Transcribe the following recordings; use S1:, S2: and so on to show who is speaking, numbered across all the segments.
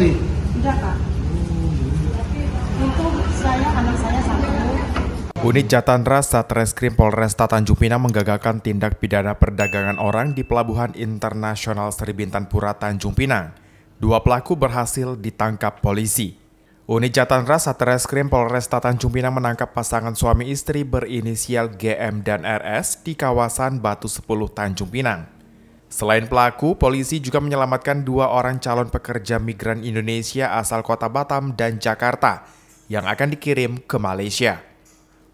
S1: nih?
S2: Tidak kak. Itu saya Unit Jatanras Satreskrim Polresta Tanjung Pinang menggagalkan tindak pidana perdagangan orang di Pelabuhan Internasional Seribintan Pura Tanjung Pinang. Dua pelaku berhasil ditangkap polisi. Unit Jatanras Satreskrim Polresta Tanjung Pinang menangkap pasangan suami istri berinisial GM dan RS di kawasan Batu 10 Tanjung Pinang. Selain pelaku, polisi juga menyelamatkan dua orang calon pekerja migran Indonesia asal kota Batam dan Jakarta yang akan dikirim ke Malaysia.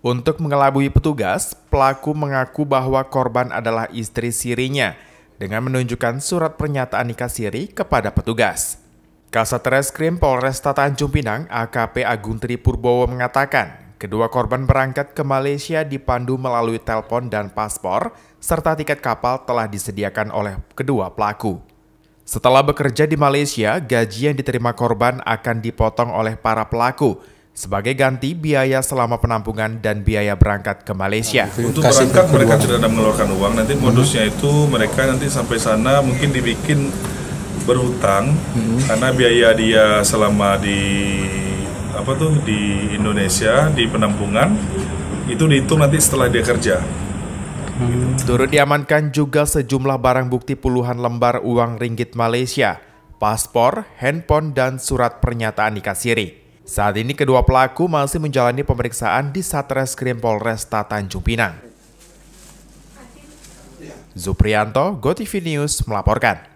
S2: Untuk mengelabui petugas, pelaku mengaku bahwa korban adalah istri sirinya dengan menunjukkan surat pernyataan nikah siri kepada petugas. Kasat Reskrim Polresta Tanjung Pinang AKP Agung Tri Purbowo mengatakan Kedua korban berangkat ke Malaysia dipandu melalui telepon dan paspor, serta tiket kapal telah disediakan oleh kedua pelaku. Setelah bekerja di Malaysia, gaji yang diterima korban akan dipotong oleh para pelaku sebagai ganti biaya selama penampungan dan biaya berangkat ke Malaysia. Untuk berangkat mereka tidak
S1: ada mengeluarkan uang, nanti hmm. modusnya itu mereka nanti sampai sana mungkin dibikin berhutang hmm. karena biaya dia selama di apa tuh di Indonesia di penampungan itu dihitung nanti setelah dia kerja.
S2: Hmm. Turut diamankan juga sejumlah barang bukti puluhan lembar uang ringgit Malaysia, paspor, handphone, dan surat pernyataan dikasiri. Saat ini kedua pelaku masih menjalani pemeriksaan di Satreskrim Polresta Tanjung Pinang. Zuprianto, GoTV News melaporkan.